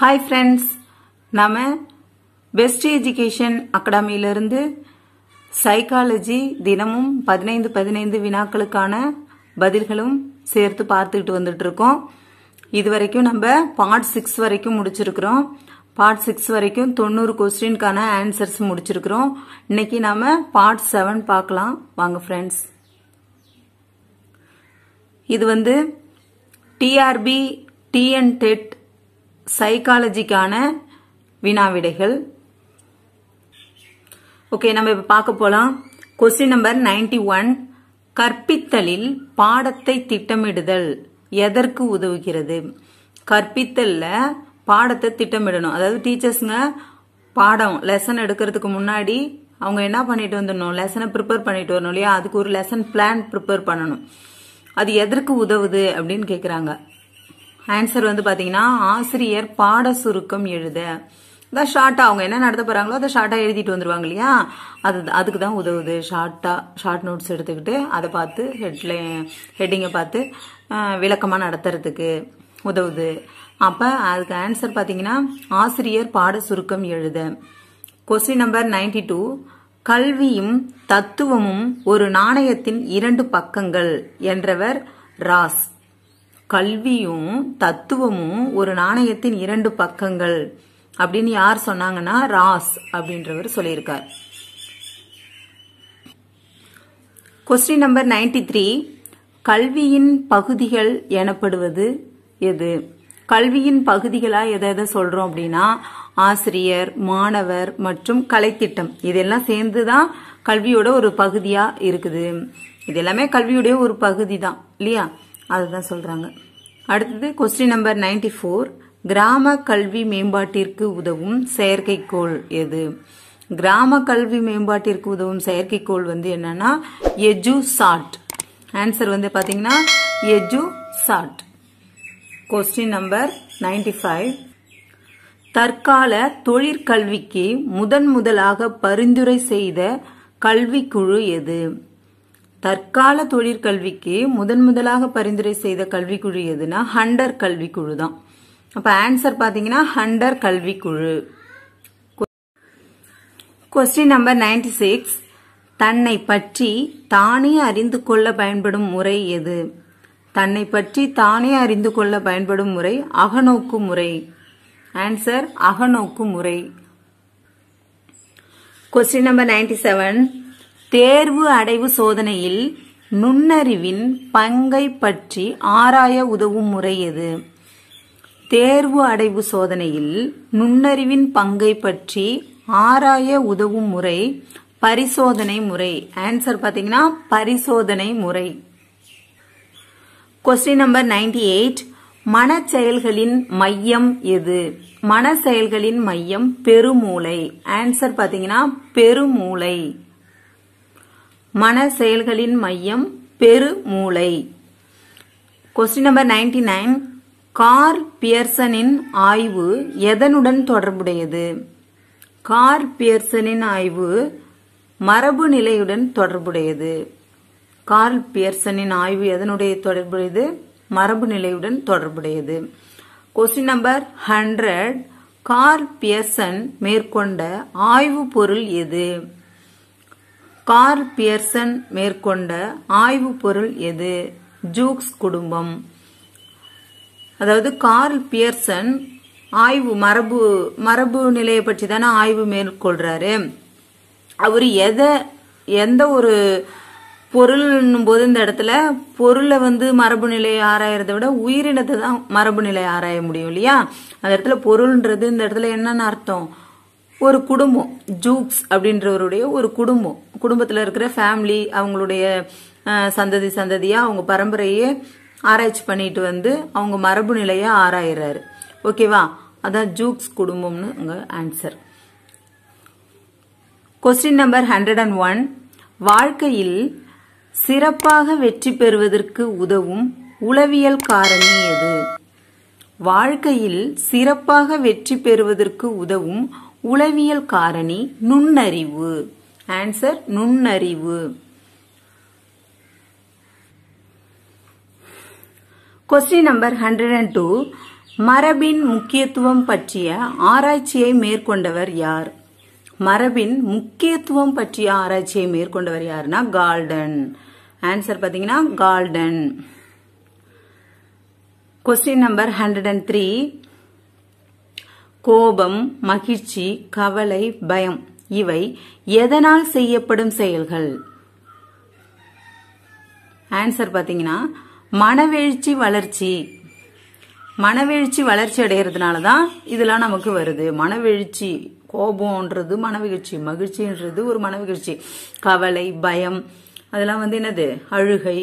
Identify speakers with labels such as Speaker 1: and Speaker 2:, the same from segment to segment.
Speaker 1: hi friends நாம் best education அகாடமியிலிருந்து psychology தினமும் பதினைந்து பதினைந்து வினாக்களுக்கான பதில்களும் சேர்த்து பார்த்துக்கிட்டு வந்துட்டு இருக்கோம் இது வரைக்கும் நம்ம பார்ட் சிக்ஸ் வரைக்கும் முடிச்சிருக்கிறோம் பார்ட் சிக்ஸ் வரைக்கும் தொண்ணூறு கொஸ்டின்கான ஆன்சர்ஸ் முடிச்சிருக்கிறோம் இன்னைக்கு நாம் பார்ட் செவன் பார்க்கலாம் வாங்க ஃப்ரெண்ட்ஸ் இது வந்து டிஆர்பி டிஎன் டெட் சைக்காலஜிக்கான வினாவிடைகள் ஓகே நம்ம இப்போ பார்க்க போகலாம் கொஸ்டின் நம்பர் நைன்டி ஒன் கற்பித்தலில் பாடத்தை திட்டமிடுதல் எதற்கு உதவுகிறது கற்பித்தலில் பாடத்தை திட்டமிடணும் அதாவது டீச்சர்ஸுங்க பாடம் லெசன் எடுக்கிறதுக்கு முன்னாடி அவங்க என்ன பண்ணிட்டு வந்துடணும் லெசனை ப்ரிப்பேர் பண்ணிட்டு வரணும் இல்லையா அதுக்கு ஒரு லெசன் பிளான் ப்ரிப்பேர் பண்ணணும் அது எதற்கு உதவுது அப்படின்னு கேட்குறாங்க ஆன்சர் வந்து பாத்தீங்கன்னா ஆசிரியர் பாட சுருக்கம் எழுத அதான் ஷார்ட்டாக அவங்க என்ன நடத்த போகிறாங்களோ அதை ஷார்ட்டாக எழுதிட்டு வந்துடுவாங்க இல்லையா அது அதுக்கு தான் உதவுது ஷார்ட்டாக ஷார்ட் நோட்ஸ் எடுத்துக்கிட்டு அதை பார்த்து ஹெட்லை ஹெட்டிங்கை பார்த்து விளக்கமாக நடத்துறதுக்கு உதவுது அப்போ அதுக்கு ஆன்சர் பார்த்தீங்கன்னா ஆசிரியர் பாட சுருக்கம் எழுத கொஸ்டின் நம்பர் நைன்டி டூ கல்வியும் தத்துவமும் ஒரு நாணயத்தின் இரண்டு பக்கங்கள் என்றவர் ராஸ் கல்வியும் தத்துவமும் ஒரு நாணயத்தின் இரண்டு பக்கங்கள் அப்படின்னு யார் சொன்னாங்கன்னா ராஸ் அப்படின்றவர் சொல்லியிருக்கார் கொஸ்டின் நம்பர் நைன்டி த்ரீ கல்வியின் பகுதிகள் எனப்படுவது எது கல்வியின் பகுதிகளாக எதை எதை சொல்கிறோம் அப்படின்னா ஆசிரியர் மாணவர் மற்றும் கலைத்திட்டம் இதெல்லாம் சேர்ந்து தான் கல்வியோட ஒரு பகுதியாக இருக்குது இது எல்லாமே கல்வியுடைய ஒரு பகுதி தான் இல்லையா அதுதான் சொல்கிறாங்க அடுத்தது கொஸ்டின் நம்பர் நைன்டி ஃபோர் கிராம கல்வி மேம்பாட்டிற்கு உதவும் செயற்கைக்கோள் எது கிராம கல்வி மேம்பாட்டிற்கு உதவும் செயற்கைக்கோள் வந்து என்னன்னா எஜு சாட் ஆன்சர் வந்து பாத்தீங்கன்னா EDUSAT question number ninety five தற்கால தொழிற்கல்விக்கு முதன் முதலாக பரிந்துரை செய்த கல்விக்குழு எது தற்கால தொழிற்கல்விக்கு முதன் முதலாக பரிந்துரை செய்த கல்விக்குழு எதுனா ஹண்டர் கல்விக்குழு தான் அப்போ ஆன்சர் பாத்தீங்கன்னா ஹண்டர் கல்விக்குழு கொஸ்டின் நம்பர் நைன்டி சிக்ஸ் தன்னை பற்றி தானே அறிந்து கொள்ள பயன்படும் முறை எது தன்னை பற்றி தானே அறிந்து கொள்ள பயன்படும் முறை அகநோக்கு முறை ஆன்சர் அகநோக்கு முறை கொஸ்டின் நம்பர் நைன்டி செவன் தேர்வு அடைவு சோதனையில் நுண்ணறிவின் பங்கை பற்றி ஆராய உதவும் முறை எது தேர்வு அடைவு சோதனையில் நுண்ணறிவின் பங்கை பற்றி ஆராய உதவும் முறை பரிசோதனை முறை ஆன்சர் பார்த்தீங்கன்னா பரிசோதனை முறை கொஸ்டின் நம்பர் நைன்டி எயிட் மன செயல்களின் மையம் எது மன செயல்களின் மையம் பெருமூளை ஆன்சர் பாத்தீங்கன்னா பெருமூளை மன செயல்களின் மையம் பெருமூளை question number ninety nine Karl பியர்சனின் ஆய்வு எதனுடன் தொடர்புடையது கார் பியர்சனின் ஆய்வு மரபு நிலையுடன் தொடர்புடையது கார்ல் பியர்சனின் ஆய்வு எதனுடைய தொடர்புடையது மரபு நிலையுடன் தொடர்புடையது question number hundred Karl Pearson மேற்கொண்ட ஆய்வு பொருள் எது கார் பியர்சன் மேற்கொண்ட ஆய்வு பொருள் எது ஜூக்ஸ் குடும்பம் அதாவது கார்ல் பியர்சன் ஆய்வு மரபு மரபு நிலையை பற்றி தானே ஆய்வு மேற்கொள்றாரு அவர் எதை எந்த ஒரு பொருள்னும் போது இந்த இடத்துல பொருளை வந்து மரபு நிலையை ஆராயறதை விட உயிரினத்தை தான் மரபு நிலையை ஆராய முடியும் இல்லையா அந்த இடத்துல பொருள்ன்றது இந்த இடத்துல என்னன்னு அர்த்தம் ஒரு குடும்பம் ஜூக்ஸ் அப்படின்றவருடைய ஒரு குடும்பம் குடும்பத்தில் இருக்கிற ஃபேமிலி அவங்களுடைய சந்ததி சந்ததியாக அவங்க பரம்பரையே ஆராய்ச்சி பண்ணிட்டு வந்து அவங்க மரபு நிலையை ஆராயிறாரு ஓகேவா அதான் ஜூக்ஸ் குடும்பம்னு உங்க answer question number hundred and one வாழ்க்கையில் சிறப்பாக வெற்றி பெறுவதற்கு உதவும் உளவியல் காரணி எது வாழ்க்கையில் சிறப்பாக வெற்றி பெறுவதற்கு உதவும் உளவியல் காரணி நுண்ணறிவு ஆன்சர் நுண்ணறிவு question number hundred and two மரபின் முக்கியத்துவம் பற்றிய ஆராய்ச்சியை மேற்கொண்டவர் யார் மரபின் முக்கியத்துவம் பற்றிய ஆராய்ச்சியை மேற்கொண்டவர் யாருன்னா கால்டன் ஆன்சர் பார்த்தீங்கன்னா Galton question number hundred and three கோபம் மகிழ்ச்சி கவலை பயம் இவை எதனால் செய்யப்படும் செயல்கள் ஆன்சர் பாத்தீங்கன்னா மனவெழுச்சி வளர்ச்சி மனவெழுச்சி வளர்ச்சி அடைகிறதுனாலதான் தான் இதெல்லாம் நமக்கு வருது மனவெழுச்சி கோபம்ன்றது மனவிகழ்ச்சி மகிழ்ச்சின்றது ஒரு மனவிகழ்ச்சி கவலை பயம் அதெல்லாம் வந்து என்னது அழுகை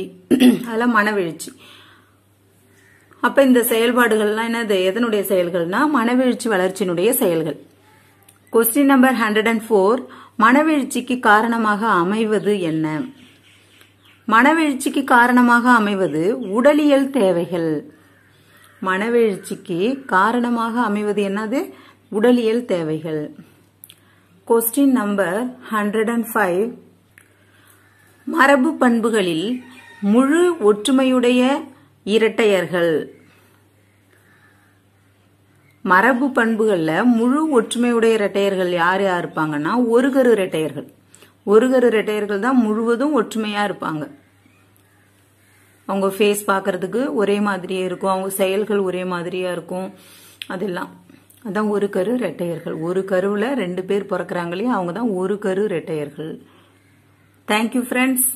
Speaker 1: அதெல்லாம் மனவெழுச்சி அப்போ இந்த செயல்பாடுகள்லாம் என்னது எதனுடைய செயல்கள்னா மனவீழ்ச்சி வளர்ச்சியினுடைய செயல்கள் question number hundred and four மனவீழ்ச்சிக்கு காரணமாக அமைவது என்ன மனவீழ்ச்சிக்கு காரணமாக அமைவது உடலியல் தேவைகள் மனவீழ்ச்சிக்கு காரணமாக அமைவது என்னது உடலியல் தேவைகள் question number hundred and five மரபு பண்புகளில் முழு ஒற்றுமையுடைய இரட்டையர்கள் மரபு பண்புகளில் முழு ஒற்றுமையுடைய இரட்டையர்கள் யார் யார் இருப்பாங்கன்னா ஒரு கரு இரட்டையர்கள் கரு இரட்டையர்கள் தான் முழுவதும் ஒற்றுமையாக இருப்பாங்க அவங்க ஃபேஸ் பார்க்கறதுக்கு ஒரே மாதிரியே இருக்கும் அவங்க செயல்கள் ஒரே மாதிரியாக இருக்கும் அதெல்லாம் அதான் ஒரு கரு ரெட்டையர்கள் ஒரு கருவில் ரெண்டு பேர் பிறக்கிறாங்களே அவங்க தான் ஒரு கரு ரெட்டையர்கள் தேங்க்யூ ஃப்ரெண்ட்ஸ்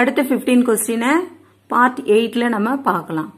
Speaker 1: அடுத்த ஃபிஃப்டீன் கொஸ்டினை பார்ட் எயிட்டில் நம்ம பார்க்கலாம்